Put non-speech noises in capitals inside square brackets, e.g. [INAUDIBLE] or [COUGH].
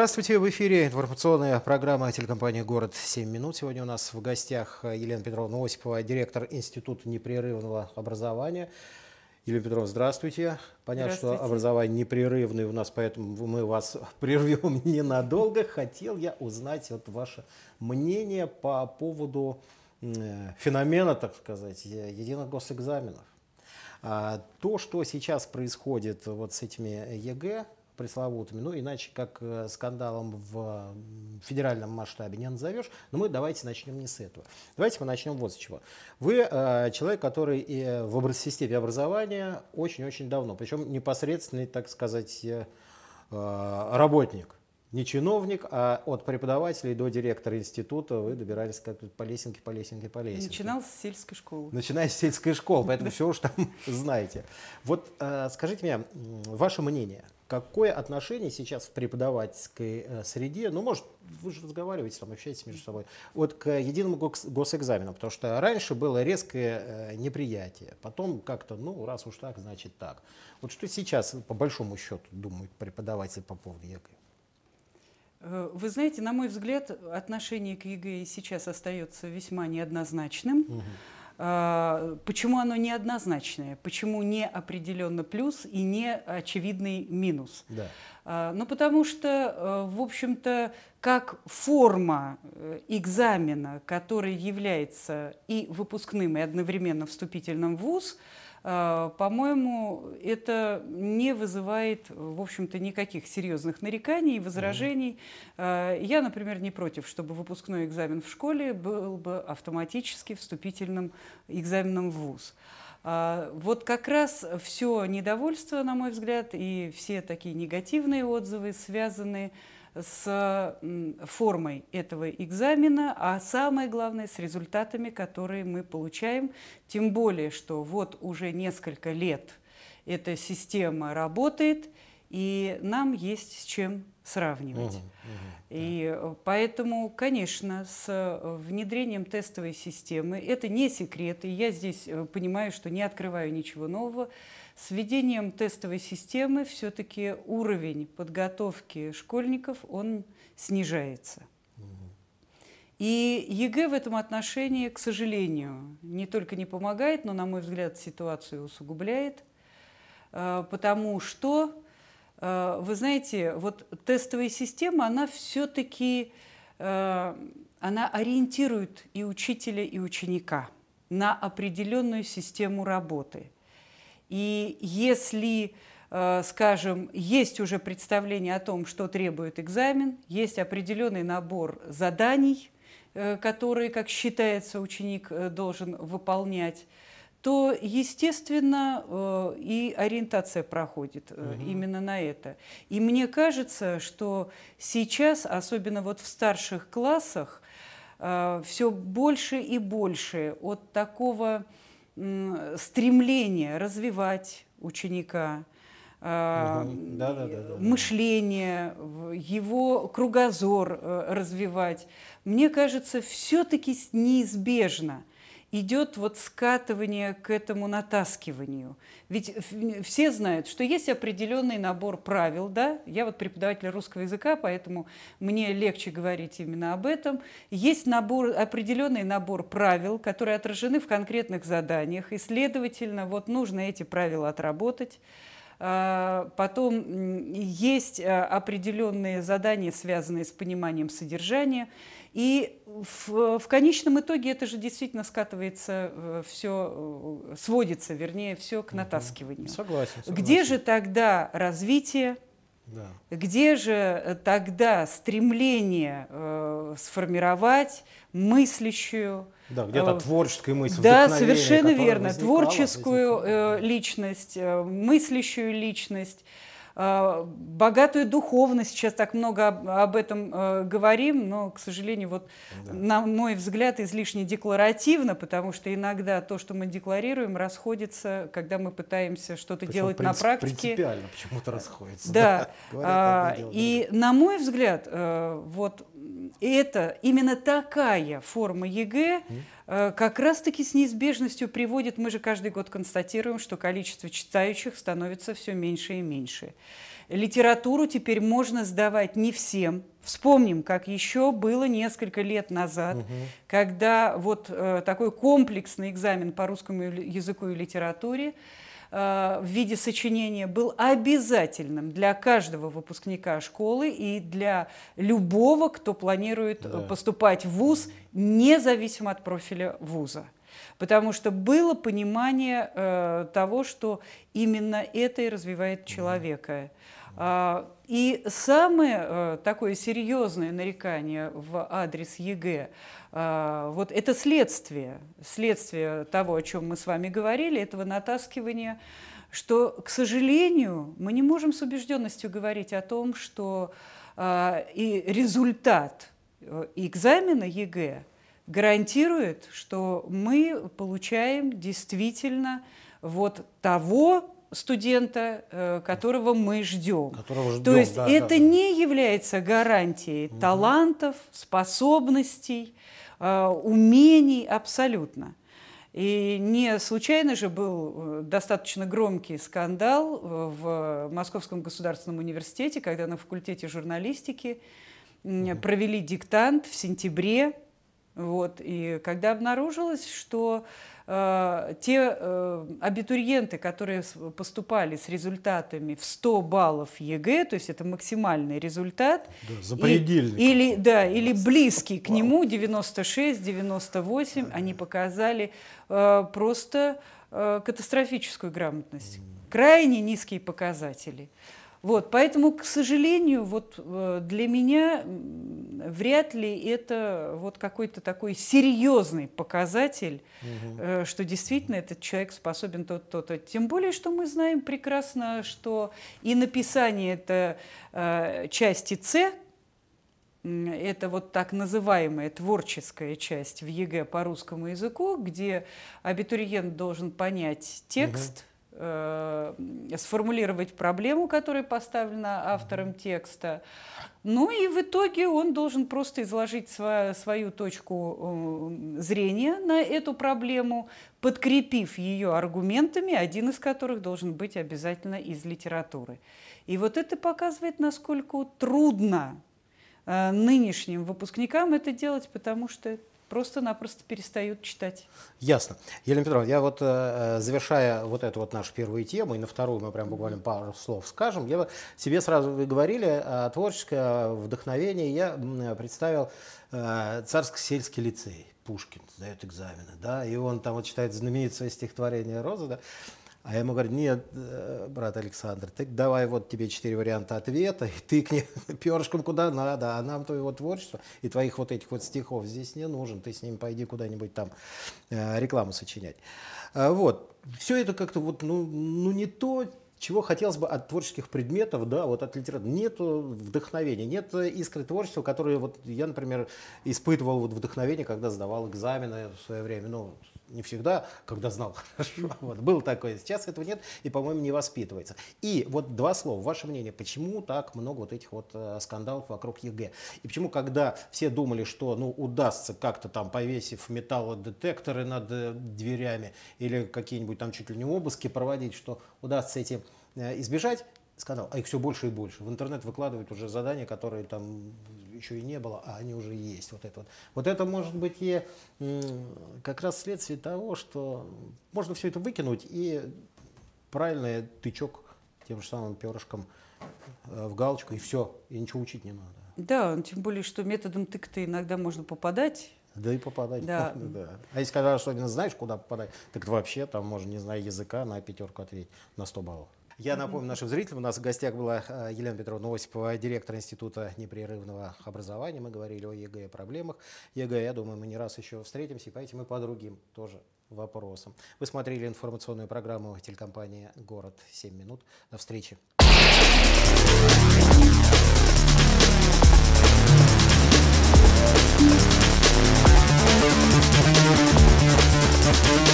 Здравствуйте, в эфире информационная программа телекомпании «Город 7 минут». Сегодня у нас в гостях Елена Петровна Осипова, директор Института непрерывного образования. Елена Петровна, здравствуйте. Понятно, здравствуйте. что образование непрерывное у нас, поэтому мы вас [LAUGHS] прервем ненадолго. Хотел я узнать вот ваше мнение по поводу феномена, так сказать, единых госэкзаменов. А то, что сейчас происходит вот с этими ЕГЭ, пресловутыми, ну иначе как э, скандалом в федеральном масштабе не назовешь, но мы давайте начнем не с этого. Давайте мы начнем вот с чего. Вы э, человек, который и э, в системе образования очень-очень давно, причем непосредственный, так сказать, э, э работник не чиновник, а от преподавателей до директора института вы добирались как по лесенке, по лесенке, по лесенке. Начинал с сельской школы. Начиная с сельской школы, поэтому все уж там [LAUGHS] знаете. Вот э, скажите мне ваше мнение. Какое отношение сейчас в преподавательской э, среде, ну, может, вы же разговариваете, там, общаетесь между собой, вот к единому госэкзамену, потому что раньше было резкое э, неприятие, потом как-то, ну, раз уж так, значит так. Вот что сейчас, по большому счету, думает преподаватели по поводу ЕКЭ? Э, вы знаете, на мой взгляд, отношение к ЕГЭ сейчас остается весьма неоднозначным. Угу. Почему оно неоднозначное? Почему не определенно плюс и не очевидный минус? Да. А, ну, потому что, э, в общем-то, как форма э, экзамена, который является и выпускным, и одновременно вступительным в ВУЗ, а, по-моему, это не вызывает, в общем-то, никаких серьезных нареканий и возражений. Mm-hmm. Я, например, не против, чтобы выпускной экзамен в школе был бы автоматически вступительным экзаменом в ВУЗ. А, вот как раз все недовольство, на мой взгляд, и все такие негативные отзывы связаны с формой этого экзамена, а самое главное с результатами, которые мы получаем. Тем более, что вот уже несколько лет эта система работает – и нам есть с чем сравнивать. Угу, угу, и да. Э, поэтому, конечно, с э, внедрением тестовой системы, это не секрет, и я здесь э, понимаю, что не открываю ничего нового, с введением тестовой системы все-таки уровень подготовки школьников, он снижается. И ЕГЭ в этом отношении, к сожалению, не только не помогает, но, на мой взгляд, ситуацию усугубляет, потому что Э, вы знаете, вот тестовая система, она все-таки э, она ориентирует и учителя, и ученика на определенную систему работы. И если, э, скажем, есть уже представление о том, что требует экзамен, есть определенный набор заданий, которые, как считается, ученик должен выполнять, то, естественно, э, и ориентация проходит угу. именно на это. И мне кажется, что сейчас, особенно вот в старших классах, э, все больше и больше от такого стремления развивать ученика, угу. мышление, его кругозор развивать, мне кажется, все-таки неизбежно – идет вот скатывание к этому натаскиванию. Ведь все знают, что есть определенный набор правил, да, я вот преподаватель русского языка, поэтому мне легче говорить именно об этом. Есть набор, определенный набор правил, которые отражены в конкретных заданиях, и, следовательно, вот нужно эти правила отработать. А, потом есть а, определенные задания, связанные с пониманием содержания. И в, в конечном итоге это же действительно скатывается э, все, э, сводится, вернее, все к натаскиванию. Согласен. согласен. Где же тогда развитие? Да. Где же тогда стремление э, сформировать мыслящую, да, где-то э, творческую мысль. Да, совершенно верно. Творческую э, личность, э, мыслящую личность богатую духовность. Сейчас так много об, этом говорим, но, к сожалению, вот да. на мой взгляд, излишне декларативно, потому что иногда то, что мы декларируем, расходится, когда мы пытаемся что-то делать на практике. Принципиально почему-то расходится. Да. да. [LAUGHS] Говорят, а, и, на мой взгляд, вот и это именно такая форма ЕГЭ э, как раз-таки с неизбежностью приводит, мы же каждый год констатируем, что количество читающих становится все меньше и меньше. Литературу теперь можно сдавать не всем. Вспомним, как еще было несколько лет назад, угу. когда вот э, такой комплексный экзамен по русскому языку и литературе Э, в виде сочинения был обязательным для каждого выпускника школы и для любого, кто планирует э, да. поступать в ВУЗ, независимо от профиля вуза. Потому что было понимание э, того, что именно это и развивает человека. Э, и самое э, такое серьезное нарекание в адрес ЕГЭ, э, вот это следствие, следствие того, о чем мы с вами говорили, этого натаскивания что, к сожалению, мы не можем с убежденностью говорить о том, что э, и результат э, экзамена ЕГЭ гарантирует, что мы получаем действительно вот того студента, э, которого мы ждем. Которого ждем То есть да, это да. не является гарантией угу. талантов, способностей, э, умений абсолютно. И не случайно же был э, достаточно громкий скандал в Московском государственном университете, когда на факультете журналистики провели диктант в сентябре вот. И когда обнаружилось, что э, те э, абитуриенты, которые поступали с результатами в 100 баллов ЕГЭ, то есть это максимальный результат, да, запредельный и, или, да, или близкий к нему, 96-98, да. они показали э, просто э, катастрофическую грамотность. Крайне низкие показатели. Вот, поэтому, к сожалению, вот э, для меня вряд ли это вот какой-то такой серьезный показатель, угу. что действительно этот человек способен то-то, то Тем более, что мы знаем прекрасно, что и написание это э, части С, это вот так называемая творческая часть в ЕГЭ по русскому языку, где абитуриент должен понять текст, угу Э, сформулировать проблему, которая поставлена автором текста. Ну и в итоге он должен просто изложить свою, свою точку э, зрения на эту проблему, подкрепив ее аргументами, один из которых должен быть обязательно из литературы. И вот это показывает, насколько трудно э, нынешним выпускникам это делать, потому что просто-напросто перестают читать. Ясно. Елена Петровна, я вот э, э, завершая вот эту вот нашу первую тему, и на вторую мы прям буквально пару слов скажем, я бы себе сразу, вы говорили э, о творческое вдохновение, я представил Царско-сельский лицей. Пушкин сдает экзамены, да, и он там вот читает знаменитое стихотворение Роза, да, а я ему говорю, нет, э, брат Александр, ты давай вот тебе четыре варианта ответа, и ты к ней [LAUGHS] перышком куда надо, а нам твоего творчества и твоих вот этих вот стихов здесь не нужен, ты с ним пойди куда-нибудь там э, рекламу сочинять. А вот, все это как-то вот, ну, ну не то, чего хотелось бы от творческих предметов, да, вот от литературы. Нет вдохновения, нет искры творчества, которые вот я, например, испытывал вот вдохновение, когда сдавал экзамены в свое время, ну, не всегда, когда знал [LAUGHS] хорошо. Вот, было такое, сейчас этого нет, и, по-моему, не воспитывается. И вот два слова, ваше мнение, почему так много вот этих вот э, скандалов вокруг ЕГЭ? И почему, когда все думали, что ну, удастся как-то там, повесив металлодетекторы над э, дверями или какие-нибудь там чуть ли не обыски проводить, что удастся эти э, избежать, из а их все больше и больше. В интернет выкладывают уже задания, которые там еще и не было, а они уже есть. Вот это вот. Вот это может быть и как раз следствие того, что можно все это выкинуть и правильный э, тычок тем же самым перышком э, в галочку, и все, и ничего учить не надо. Да, ну, тем более, что методом тык-то иногда можно попадать, да и попадать. Да. [LAUGHS] да. А если когда особенно знаешь, куда попадать, так вообще там можно, не зная языка, на пятерку ответить, на 100 баллов. Я напомню нашим зрителям, у нас в гостях была э, Елена Петровна Осипова, директор Института непрерывного образования. Мы говорили о ЕГЭ, о проблемах ЕГЭ. Я думаю, мы не раз еще встретимся, и поэтому и по другим тоже вопросам. Вы смотрели информационную программу телекомпании «Город. 7 минут». До встречи. Thank you.